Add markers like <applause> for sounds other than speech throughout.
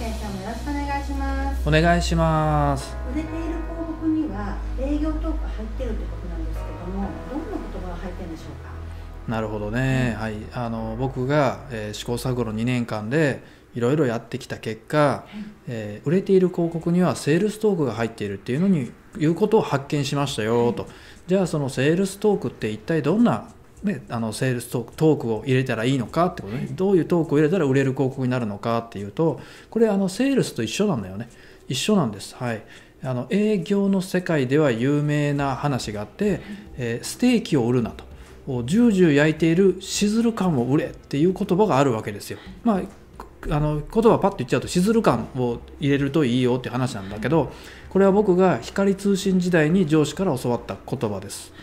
先生もよろしくお願いしますお願いします売れている広告には営業トーク入ってるってことなんですけどもどんな言葉が入ってるんでしょうかなるほどね、うん、はいあの僕が、えー、試行錯誤の2年間でいろいろやってきた結果、えー、売れている広告にはセールストークが入っているっていうのにいうことを発見しましたよと、はい、じゃあそのセールストークって一体どんなね、あのセールストークを入れたらいいのかってことねどういうトークを入れたら売れる広告になるのかっていうとこれあのセールスと一緒なんだよね一緒なんですはいあの営業の世界では有名な話があって、えー、ステーキを売るなとジュージュー焼いているシズル感を売れっていう言葉があるわけですよまああの言葉パッと言っちゃうとシズル感を入れるといいよって話なんだけどこれは僕が光通信時代に上司から教わった言葉です、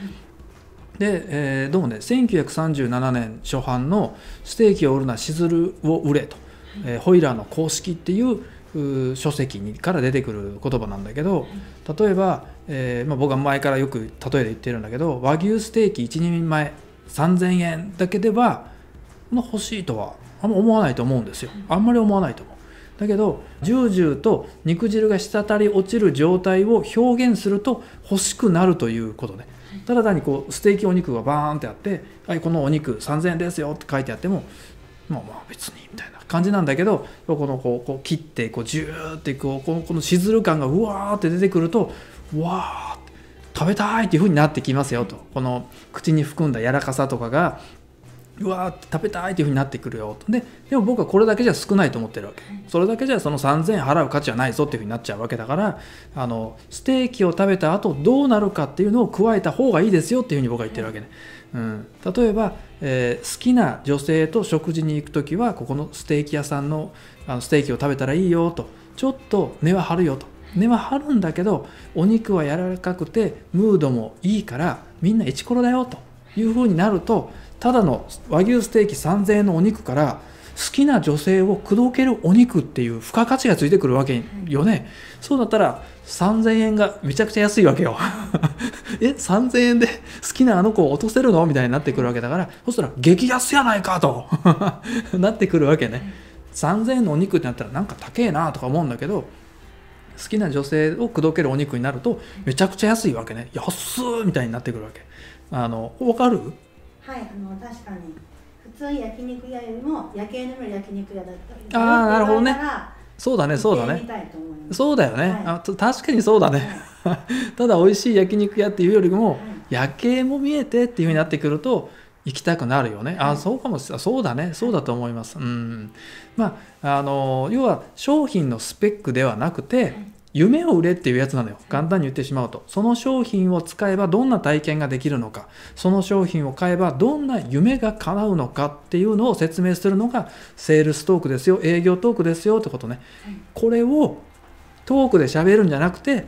で、えー、どうもね1937年初版の「ステーキを売るなしずるを売れ」と、えー、ホイラーの公式っていう書籍にから出てくる言葉なんだけど例えば、えーまあ、僕は前からよく例えで言ってるんだけど和牛ステーキ1人前3,000円だけでは欲しいとはあんま思わないと思うんですよあんまり思わないと思う。だけどジュージューと肉汁が滴り落ちる状態を表現すると欲しくなるということねただ単にこうステーキお肉がバーンってあって「はいこのお肉3000円ですよ」って書いてあってもまあまあ別にみたいな感じなんだけどこのこうこう切ってこうジューってこうこのこのしずる感がうわーって出てくるとうわーって食べたいっていう風になってきますよとこの口に含んだ柔らかさとかがうわ食べたいっていうふうになってくるよででも僕はこれだけじゃ少ないと思ってるわけそれだけじゃその3,000円払う価値はないぞっていうふうになっちゃうわけだからあのステーキを食べた後どうなるかっていうのを加えた方がいいですよっていうふうに僕は言ってるわけね、うん、例えば、えー、好きな女性と食事に行く時はここのステーキ屋さんのあのステーキを食べたらいいよとちょっと根は張るよと根は張るんだけどお肉は柔らかくてムードもいいからみんなイチコロだよというふうになるとただの和牛ステーキ3000円のお肉から好きな女性を口説けるお肉っていう付加価値がついてくるわけよね、そうだったら3000円がめちゃくちゃ安いわけよ <laughs> え3000円で好きなあの子を落とせるのみたいになってくるわけだからそしたら激安やないかと <laughs> なってくるわけね、3000円のお肉ってなったらなんか高えなとか思うんだけど好きな女性を口説けるお肉になるとめちゃくちゃ安いわけね安ーみたいになってくるわけあの分かるはいあの確かに普通焼肉屋よりも夜景の見る焼肉屋だったああなるほどねそうだねそうだねそうだよね、はい、あ確かにそうだね、<laughs> ただ美味しい焼肉屋っていうよりも、はい、夜景も見えてっていうふうになってくると行きたくなるよね。あ、はい、そうかもしれない。そうだね。そうだと思います。うん。まあ、あの、要は商品のスペックではなくて、はい、夢を売れっていうやつなのよ簡単に言ってしまうとその商品を使えばどんな体験ができるのかその商品を買えばどんな夢が叶うのかっていうのを説明するのがセールストークですよ営業トークですよってことね、これをトークで喋るんじゃなくて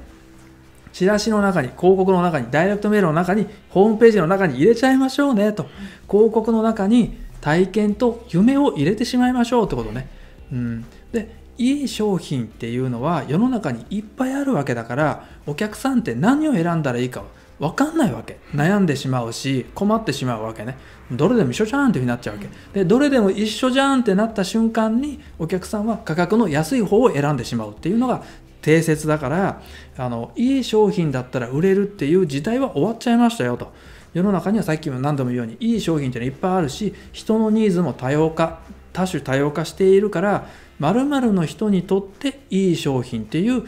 チラシの中に、広告の中に、ダイレクトメールの中に、ホームページの中に入れちゃいましょうねと。広告の中に体験と夢を入れてしまいましょうってことね。うん、で、いい商品っていうのは世の中にいっぱいあるわけだからお客さんって何を選んだらいいか分かんないわけ悩んでしまうし困ってしまうわけねどれでも一緒じゃんっていうふうになっちゃうわけでどれでも一緒じゃんってなった瞬間にお客さんは価格の安い方を選んでしまうっていうのが定説だからあのいい商品だったら売れるっていう時代は終わっちゃいましたよと世の中にはさっきも何度も言うようにいい商品っていうのはいっぱいあるし人のニーズも多様化多種多様化しているからまるの人にとっていい商品っていう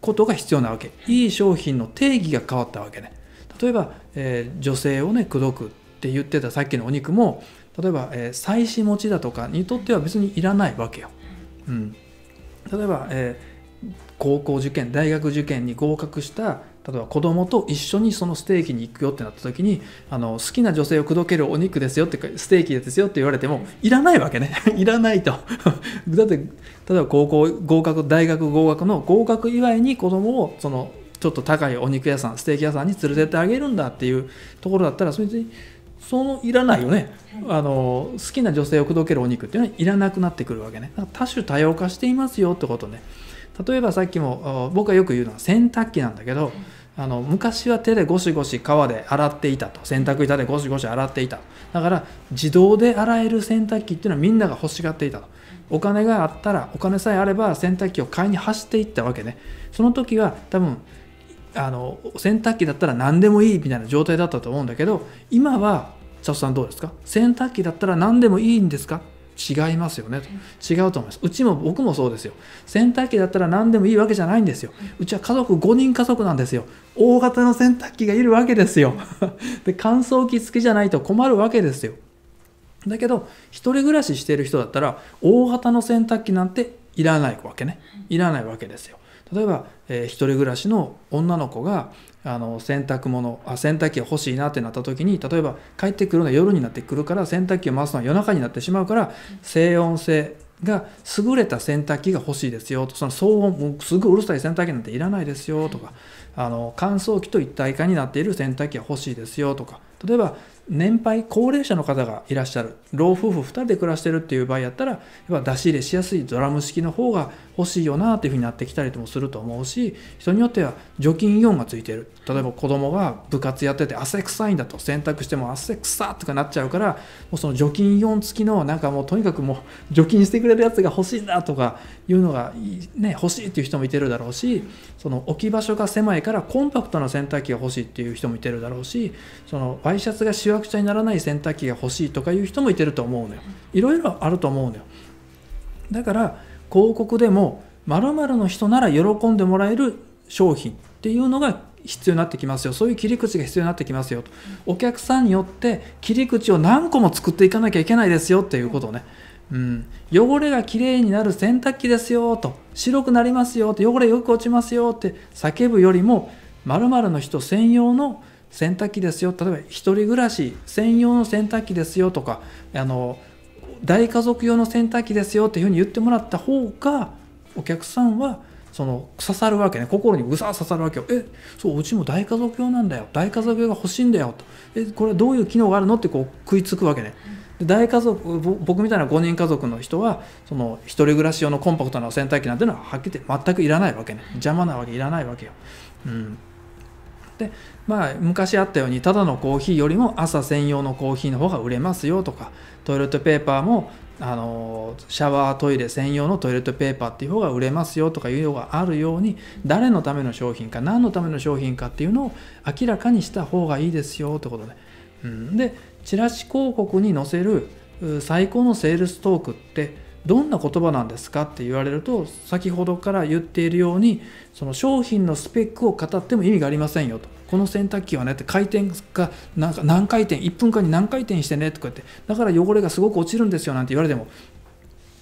ことが必要なわけいい商品の定義が変わったわけね例えば、えー、女性をね口説くって言ってたさっきのお肉も例えば、えー、妻子持ちだとかにとっては別にいらないわけよ、うん、例えば、えー、高校受験大学受験に合格した例えば子供と一緒にそのステーキに行くよってなった時にあの好きな女性を口説けるお肉ですよってステーキですよって言われてもいらないわけね <laughs> いらないと <laughs> だって例えば高校合格大学合格の合格祝いに子供をそのちょっと高いお肉屋さんステーキ屋さんに連れてってあげるんだっていうところだったらそれにそのいらないよねあの好きな女性を口説けるお肉っていうのはいらなくなってくるわけね多種多様化していますよってことね。例えばさっきも僕がよく言うのは洗濯機なんだけどあの昔は手でゴシゴシ川で洗っていたと洗濯板でゴシゴシ洗っていただから自動で洗える洗濯機っていうのはみんなが欲しがっていたとお金があったらお金さえあれば洗濯機を買いに走っていったわけねその時は多分あの洗濯機だったら何でもいいみたいな状態だったと思うんだけど今は茶さんどうですか洗濯機だったら何でもいいんですか違いますよねと違うと思いますうちも僕もそうですよ洗濯機だったら何でもいいわけじゃないんですようちは家族5人家族なんですよ大型の洗濯機がいるわけですよ <laughs> で乾燥機付きじゃないと困るわけですよだけど1人暮らししてる人だったら大型の洗濯機なんていらないわけねいらないわけですよ例えばえー、一人暮らしの女の子があの洗濯物あ洗濯機が欲しいなってなった時に例えば帰ってくるのは夜になってくるから洗濯機を回すのは夜中になってしまうから静音性が優れた洗濯機が欲しいですよとその騒音すぐうるさい洗濯機なんていらないですよとかあの乾燥機と一体化になっている洗濯機が欲しいですよとか例えば年配高齢者の方がいらっしゃる老夫婦2人で暮らしてるっていう場合やったらやっぱ出し入れしやすいドラム式の方が欲しいよなっていうふうになってきたりもすると思うし人によっては除菌イオンがついてる例えば子供が部活やってて汗臭いんだと洗濯しても汗臭とかなっちゃうからもうその除菌イオン付きのなんかもうとにかくもう除菌してくれるやつが欲しいんだとかいうのが、ね、欲しいっていう人もいてるだろうしその置き場所が狭いからコンパクトな洗濯機が欲しいっていう人もいてるだろうしそのワイシャツがしわわくちゃにならない洗濯機が欲しいとかいう人もいてると思うのよいろいろあると思うのよだから広告でもまるの人なら喜んでもらえる商品っていうのが必要になってきますよそういう切り口が必要になってきますよとお客さんによって切り口を何個も作っていかなきゃいけないですよっていうことをね、うん、汚れがきれいになる洗濯機ですよと白くなりますよって汚れよく落ちますよって叫ぶよりもまるの人専用の洗濯機ですよ例えば1人暮らし専用の洗濯機ですよとかあの大家族用の洗濯機ですよっていうふうに言ってもらった方がお客さんはその刺さるわけね心にぐさ刺さるわけよえそううちも大家族用なんだよ大家族用が欲しいんだよとえこれはどういう機能があるのってこう食いつくわけね、で大家族僕みたいな5人家族の人はその1人暮らし用のコンパクトな洗濯機なんてのははっきり言って全くいらないわけね邪魔なわけいらないわけようんでまあ昔あったようにただのコーヒーよりも朝専用のコーヒーの方が売れますよとかトイレットペーパーもあのシャワートイレ専用のトイレットペーパーっていう方が売れますよとかいうのがあるように誰のための商品か何のための商品かっていうのを明らかにした方がいいですよってことで、うん、でチラシ広告に載せる最高のセールストークってどんな言葉なんですかって言われると先ほどから言っているようにその商品のスペックを語っても意味がありませんよとこの洗濯機はねって回転がなんか何回転1分間に何回転してねとか言ってだから汚れがすごく落ちるんですよなんて言われても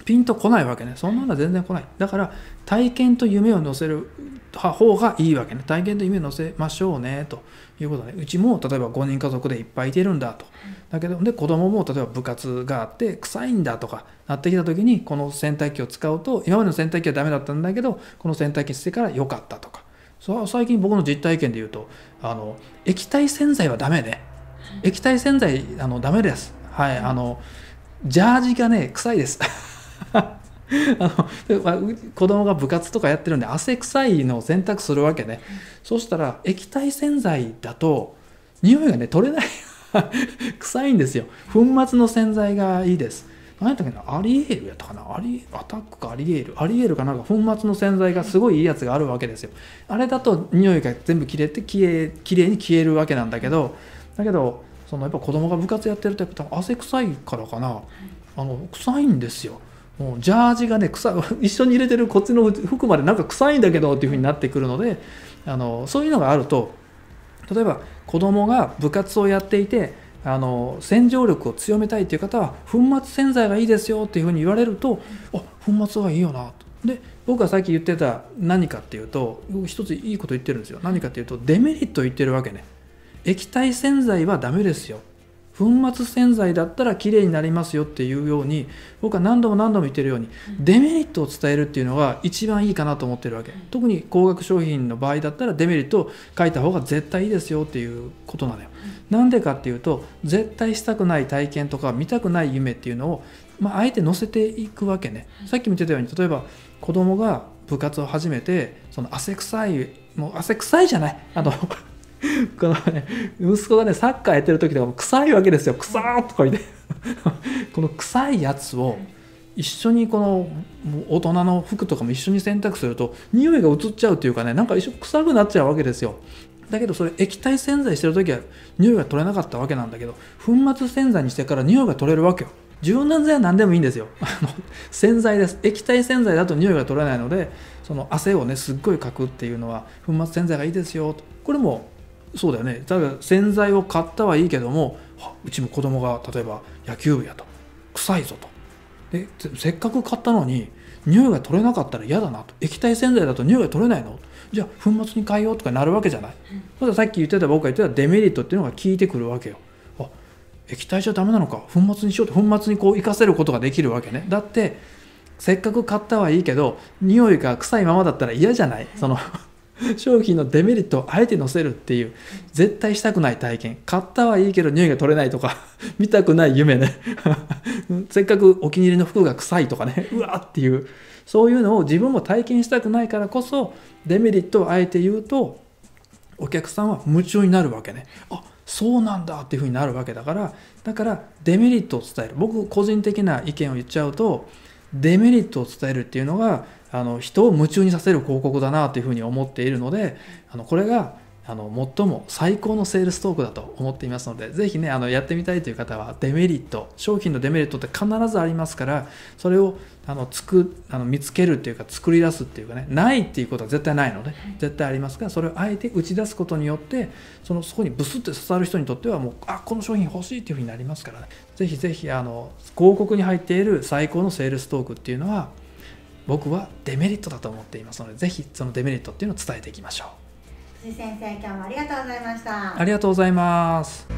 ピンとこないわけねそんなのは全然来ないだから体験と夢を乗せる方がいいわけね体験と夢乗せましょうねということねうちも例えば5人家族でいっぱいいてるんだとだけどで子供も例えば部活があって臭いんだとかなってきた時にこの洗濯機を使うと今までの洗濯機はダメだったんだけどこの洗濯機してから良かったとかそう最近僕の実体験で言うとあの液体洗剤はダメね液体洗剤あのダメですはいあのジャージがね臭いです <laughs> あの子供が部活とかやってるんで汗臭いのを選択するわけね、そしたら液体洗剤だと匂いがね取れない <laughs> 臭いんですよ粉末の洗剤がいいです何やったっけなアリエールやったかなアリアタックかアリエールアリエールかなんか粉末の洗剤がすごいいいやつがあるわけですよあれだと匂いが全部切れてきれきれいに消えるわけなんだけどだけどそのやっぱ子供が部活やってるとやっぱ汗臭いからかなあの臭いんですよもうジャージがね臭 <laughs> 一緒に入れてるこっちの服までなんか臭いんだけどっていう風になってくるのであのそういうのがあると例えば子供が部活をやっていてあの洗浄力を強めたいっていう方は粉末洗剤がいいですよっていうふうに言われると、あ粉末はいいよなと。で僕がさっき言ってた何かっていうと一ついいこと言ってるんですよ何かっていうとデメリット言ってるわけね液体洗剤はダメですよ粉末洗剤だったら綺麗になりますよっていうように僕は何度も何度も言ってるようにデメリットを伝えるっていうのが一番いいかなと思ってるわけ特に高額商品の場合だったらデメリットを書いた方が絶対いいですよっていうことなのよなんでかっていうと絶対したくない体験とか見たくない夢っていうのを、まあ、あえて載せていくわけねさっきも言ってたように例えば子供が部活を始めてその汗臭いもう汗臭いじゃないあの <laughs> このね、息子がね、サッカーやってる時とかも臭いわけですよ。臭ーとか言って。<laughs> この臭いやつを一緒にこの大人の服とかも一緒に洗濯すると匂いが移っちゃうというかねなんか一緒臭くなっちゃうわけですよだけどそれ液体洗剤してる時は匂いが取れなかったわけなんだけど粉末洗剤にしてから匂いが取れるわけよ柔軟剤は何でもいいんですよ <laughs> 洗剤です液体洗剤だと匂いが取れないのでその汗をねすっごいかくっていうのは粉末洗剤がいいですよとこれもそうだよね例えば洗剤を買ったはいいけどもうちも子供が例えば野球部やと臭いぞとでせっかく買ったのに匂いが取れなかったら嫌だなと液体洗剤だと匂いが取れないのじゃあ粉末に変えようとかなるわけじゃない、うん、さっき言ってた僕が言ってたデメリットっていうのが効いてくるわけよあ液体じゃダメなのか粉末にしようって粉末にこう生かせることができるわけねだってせっかく買ったはいいけど匂いが臭いままだったら嫌じゃないその商品のデメリットをあえて載せるっていう絶対したくない体験買ったはいいけど匂いが取れないとか <laughs> 見たくない夢ね <laughs> せっかくお気に入りの服が臭いとかね <laughs> うわっていうそういうのを自分も体験したくないからこそデメリットをあえて言うとお客さんは夢中になるわけねあそうなんだっていうふうになるわけだからだからデメリットを伝える僕個人的な意見を言っちゃうとデメリットを伝えるっていうのがあの人を夢中にさせる広告だなというふうに思っているのであのこれがあの最も最高のセールストークだと思っていますのでぜひねあのやってみたいという方はデメリット商品のデメリットって必ずありますからそれをあのつくあの見つけるっていうか作り出すっていうかねないっていうことは絶対ないので絶対ありますからそれをあえて打ち出すことによってそのそこにブスって刺さる人にとってはもうあこの商品欲しいっていうふうになりますからねぜひぜひあの広告に入っている最高のセールストークっていうのは僕はデメリットだと思っていますのでぜひそのデメリットっていうのを伝えていきましょう辻先生今日もありがとうございましたありがとうございます